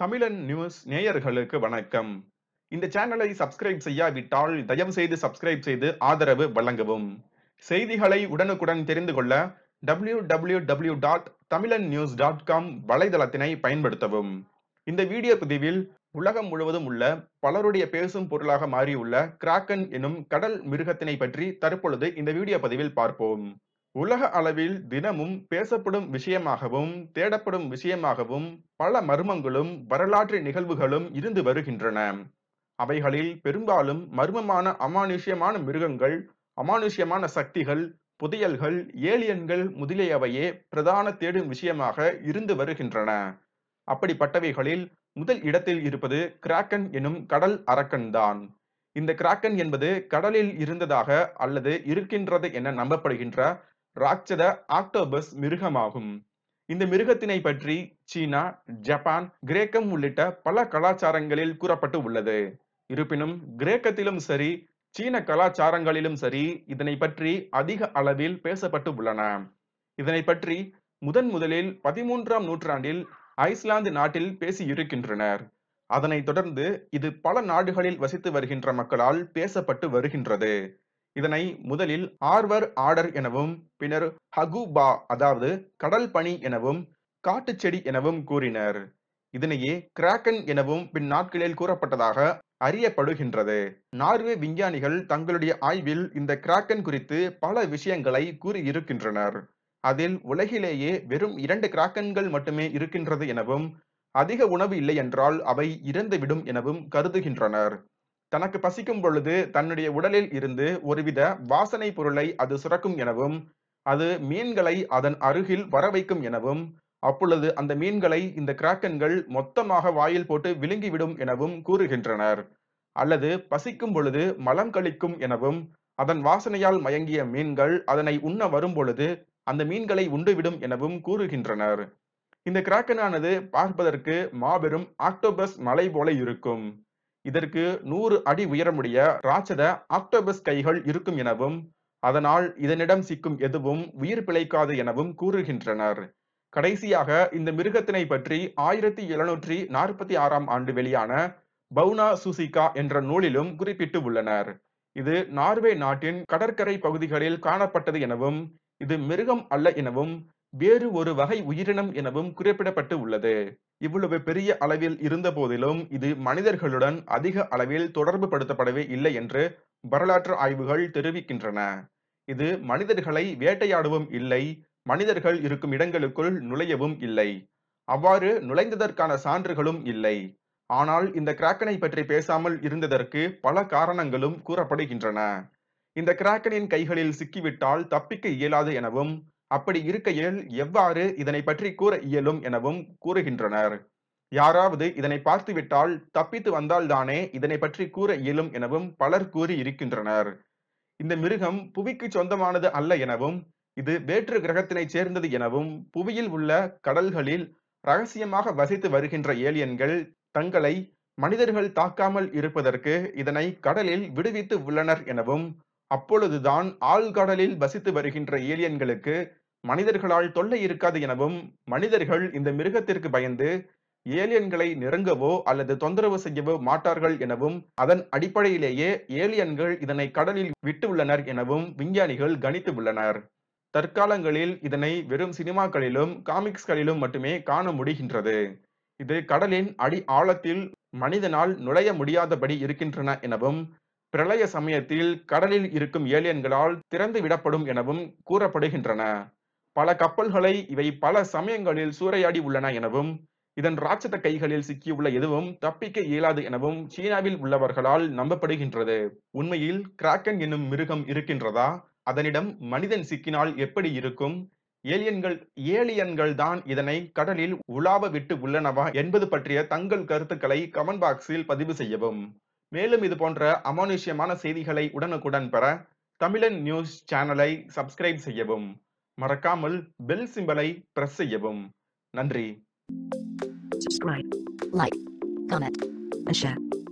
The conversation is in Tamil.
தமிழன் நியூஸ் நேயர்களுக்கு வணக்கம் இந்த சேனலை சப்ஸ்கிரைப் செய்யாவிட்டால் தயவு செய்து சப்ஸ்கிரைப் செய்து ஆதரவு வழங்கவும் செய்திகளை உடனுக்குடன் தெரிந்து கொள்ள W W W dot Tamilan news dot com வலைதளத்தினை பயன்படுத்தவும் இந்த வீடியோ பதிவில் உலகம் முழுவதும் உள்ள பலருடைய பேசும் பொருளாக மாறியுள்ள கிராக்கன் எனும் கடல் மிருகத்தினை பற்றி தற்பொழுது இந்த வீடியோ பதிவில் பார்ப்போம் உலக அளவில் தினமும் பேசப்படும் விஷயமாகவும் தேடப்படும் விஷயமாகவும் பல மர்மங்களும் வரலாற்று நிகழ்வுகளும் இருந்து வருகின்றன அவைகளில் பெரும்பாலும் மர்மமான அமானுஷ்யமான மிருகங்கள் அமானுஷ்யமான சக்திகள் புதையல்கள் ஏலியன்கள் முதலியவையே பிரதான தேடும் விஷயமாக இருந்து வருகின்றன அப்படிப்பட்டவைகளில் முதல் இடத்தில் இருப்பது கிராக்கன் எனும் கடல் அரக்கன் இந்த கிராக்கன் என்பது கடலில் இருந்ததாக அல்லது இருக்கின்றது என நம்பப்படுகின்ற ராட்சத ஆக்டோபஸ் மிருகமாகும் இந்த மிருகத்தினை பற்றி சீனா ஜப்பான் கிரேக்கம் உள்ளிட்ட பல கலாச்சாரங்களில் கூறப்பட்டு உள்ளது இருப்பினும் கிரேக்கத்திலும் சரி சீன கலாச்சாரங்களிலும் சரி இதனை பற்றி அதிக அளவில் பேசப்பட்டு உள்ளன இதனை பற்றி முதன் முதலில் பதிமூன்றாம் நூற்றாண்டில் ஐஸ்லாந்து நாட்டில் பேசியிருக்கின்றனர் அதனைத் தொடர்ந்து இது பல நாடுகளில் வசித்து வருகின்ற மக்களால் பேசப்பட்டு வருகின்றது இதனை முதலில் ஆர்வர் ஆடர் எனவும் பின்னர் ஹகுபா அதாவது கடல் பனி எனவும் காட்டு செடி எனவும் கூறினர் இதனையே கிராக்கன் எனவும் பின் நாட்களில் கூறப்பட்டதாக அறியப்படுகின்றது நார்வே விஞ்ஞானிகள் தங்களுடைய ஆய்வில் இந்த கிராக்கன் குறித்து பல விஷயங்களை கூறியிருக்கின்றனர் அதில் உலகிலேயே வெறும் இரண்டு கிராக்கன்கள் மட்டுமே இருக்கின்றது எனவும் அதிக உணவு இல்லை என்றால் அவை இறந்துவிடும் எனவும் கருதுகின்றனர் தனக்கு பசிக்கும் பொழுது தன்னுடைய உடலில் இருந்து ஒருவித வாசனை பொருளை அது சுரக்கும் எனவும் அது மீன்களை அதன் அருகில் வர வைக்கும் எனவும் அப்பொழுது அந்த மீன்களை இந்த கிராக்கன்கள் மொத்தமாக வாயில் போட்டு விழுங்கிவிடும் எனவும் கூறுகின்றனர் அல்லது பசிக்கும் பொழுது மலம் கழிக்கும் எனவும் அதன் வாசனையால் மயங்கிய மீன்கள் அதனை உண்ண வரும் பொழுது அந்த மீன்களை உண்டுவிடும் எனவும் கூறுகின்றனர் இந்த கிராக்கனானது பார்ப்பதற்கு மாபெரும் ஆக்டோபஸ் மலை போல இருக்கும் இதற்கு நூறு அடி உயரமுடைய ராட்சத ஆக்டோபஸ் கைகள் இருக்கும் எனவும் அதனால் இதனிடம் சிக்கும் எதுவும் உயிர் பிழைக்காது எனவும் கூறுகின்றனர் கடைசியாக இந்த மிருகத்தினை பற்றி ஆயிரத்தி எழுநூற்றி நாற்பத்தி ஆறாம் ஆண்டு வெளியான பவுனா சூசிகா என்ற நூலிலும் குறிப்பிட்டு உள்ளனர் இது நார்வே நாட்டின் கடற்கரை பகுதிகளில் காணப்பட்டது எனவும் இது மிருகம் அல்ல எனவும் வேறு ஒரு வகை உயிரினம் எனவும் குறிப்பிடப்பட்டு உள்ளது இவ்வளவு பெரிய அளவில் இருந்த போதிலும் இது மனிதர்களுடன் அதிக அளவில் தொடர்பு படுத்தப்படவே இல்லை என்று வரலாற்று ஆய்வுகள் தெரிவிக்கின்றன இது மனிதர்களை வேட்டையாடவும் இல்லை மனிதர்கள் இருக்கும் இடங்களுக்குள் நுழையவும் இல்லை அவ்வாறு நுழைந்ததற்கான சான்றுகளும் இல்லை ஆனால் இந்த கிராக்கனை பற்றி பேசாமல் இருந்ததற்கு பல காரணங்களும் கூறப்படுகின்றன இந்த கிராக்கனின் கைகளில் சிக்கிவிட்டால் தப்பிக்க இயலாது எனவும் அப்படி இருக்கையில் எவ்வாறு இதனை பற்றி கூற இயலும் எனவும் கூறுகின்றனர் யாராவது இதனை பார்த்துவிட்டால் தப்பித்து வந்தால்தானே இதனை பற்றி கூற இயலும் எனவும் பலர் கூறி இருக்கின்றனர் இந்த மிருகம் புவிக்கு சொந்தமானது அல்ல எனவும் இது வேற்று கிரகத்தினை சேர்ந்தது எனவும் புவியில் உள்ள கடல்களில் ரகசியமாக வசித்து வருகின்ற ஏலியன்கள் தங்களை மனிதர்கள் தாக்காமல் இருப்பதற்கு இதனை கடலில் விடுவித்து உள்ளனர் எனவும் அப்பொழுதுதான் ஆழ்கடலில் வசித்து வருகின்ற ஏலியன்களுக்கு மனிதர்களால் தொல்லை இருக்காது எனவும் மனிதர்கள் இந்த மிருகத்திற்கு பயந்து ஏலியன்களை நெருங்கவோ அல்லது தொந்தரவு செய்யவோ மாட்டார்கள் எனவும் அதன் அடிப்படையிலேயே ஏலியன்கள் இதனை கடலில் விட்டுள்ளனர் எனவும் விஞ்ஞானிகள் கணித்து உள்ளனர் தற்காலங்களில் இதனை வெறும் சினிமாக்களிலும் காமிக்ஸ்களிலும் மட்டுமே காண முடிகின்றது இது கடலின் அடி ஆழத்தில் மனிதனால் நுழைய முடியாதபடி இருக்கின்றன எனவும் பிரளய சமயத்தில் கடலில் இருக்கும் ஏலியன்களால் திறந்து விடப்படும் எனவும் கூறப்படுகின்றன பல கப்பல்களை இவை பல சமயங்களில் சூறையாடி உள்ளன எனவும் இதன் ராட்சத கைகளில் சிக்கியுள்ள எதுவும் தப்பிக்க இயலாது எனவும் சீனாவில் உள்ளவர்களால் நம்பப்படுகின்றது உண்மையில் கிராக்கன் என்னும் மிருகம் இருக்கின்றதா அதனிடம் மனிதன் சிக்கினால் எப்படி இருக்கும் ஏலியன்கள் ஏலியன்கள் தான் இதனை கடலில் உலாவ விட்டு உள்ளனவா என்பது பற்றிய தங்கள் கருத்துக்களை கமெண்ட் பாக்ஸில் பதிவு செய்யவும் மேலும் இது போன்ற அமானுஷ்யமான செய்திகளை உடனுக்குடன் பெற தமிழன் நியூஸ் சேனலை சப்ஸ்கிரைப் செய்யவும் மறக்காமல் பெல் சிம்பலை பிரஸ் செய்யவும் நன்றி Subscribe, like, comment, and share.